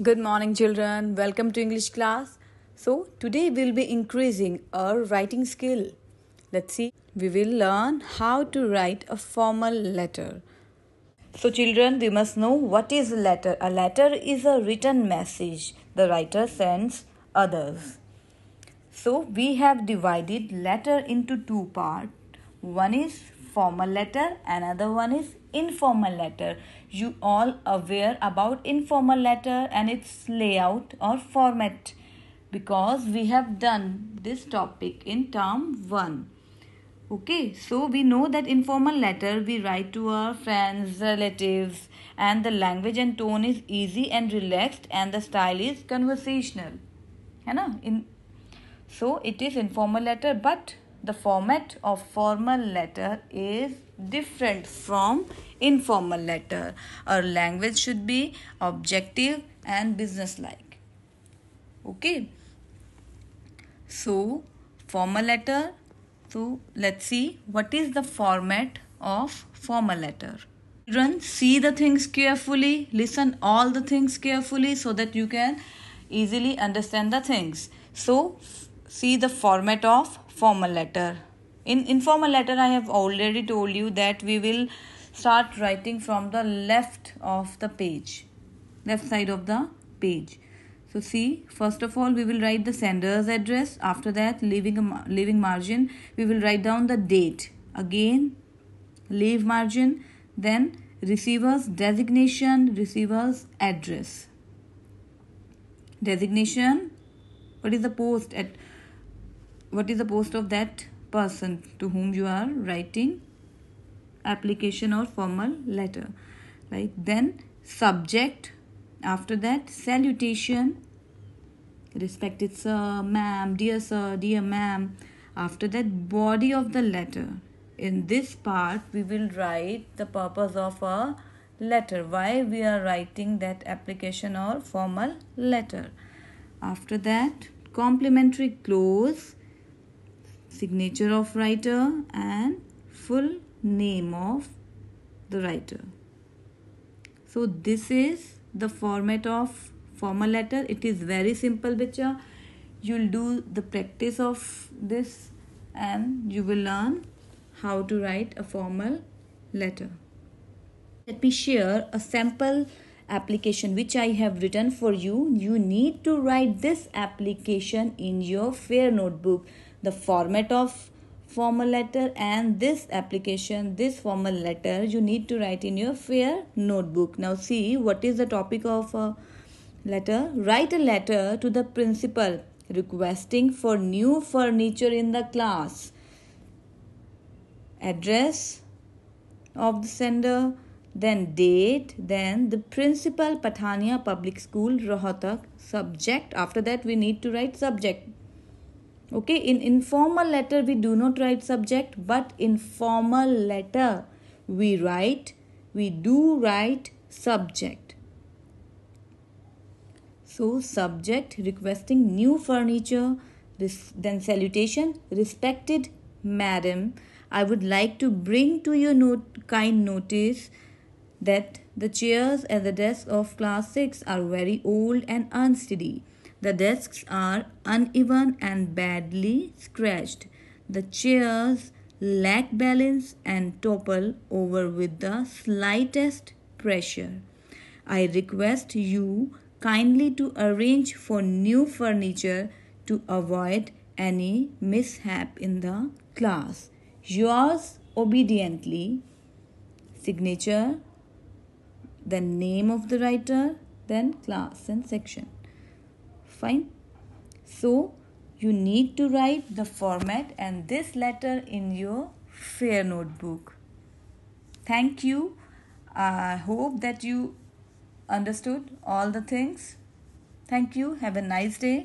Good morning, children. Welcome to English class. So, today we'll be increasing our writing skill. Let's see, we will learn how to write a formal letter. So, children, we must know what is a letter. A letter is a written message the writer sends others. So, we have divided letter into two parts. One is formal letter, another one is informal letter you all aware about informal letter and its layout or format because we have done this topic in term 1 okay so we know that informal letter we write to our friends relatives and the language and tone is easy and relaxed and the style is conversational है ना in so it is informal the format of formal letter is different from informal letter. Our language should be objective and businesslike. Okay. So, formal letter. So, let's see what is the format of formal letter. Children, see the things carefully. Listen all the things carefully so that you can easily understand the things. So, see the format of formal letter. In informal letter, I have already told you that we will start writing from the left of the page, left side of the page. So see, first of all, we will write the sender's address. After that, leaving, a, leaving margin, we will write down the date. Again, leave margin, then receiver's designation, receiver's address. Designation, what is the post at what is the post of that person to whom you are writing application or formal letter right then subject after that salutation respected sir ma'am dear sir dear ma'am after that body of the letter in this part we will write the purpose of a letter why we are writing that application or formal letter after that complimentary clause signature of writer and full name of the writer. So this is the format of formal letter. It is very simple bachcha. You'll do the practice of this and you will learn how to write a formal letter. Let me share a sample application which I have written for you. You need to write this application in your fair notebook the format of formal letter and this application this formal letter you need to write in your fair notebook now see what is the topic of a letter write a letter to the principal requesting for new furniture in the class address of the sender then date then the principal patania public school rohtak subject after that we need to write subject okay in informal letter we do not write subject but in formal letter we write we do write subject so subject requesting new furniture then salutation respected madam i would like to bring to your note, kind notice that the chairs at the desk of class 6 are very old and unsteady the desks are uneven and badly scratched. The chairs lack balance and topple over with the slightest pressure. I request you kindly to arrange for new furniture to avoid any mishap in the class. Yours obediently, signature, the name of the writer, then class and section fine so you need to write the format and this letter in your fair notebook thank you i hope that you understood all the things thank you have a nice day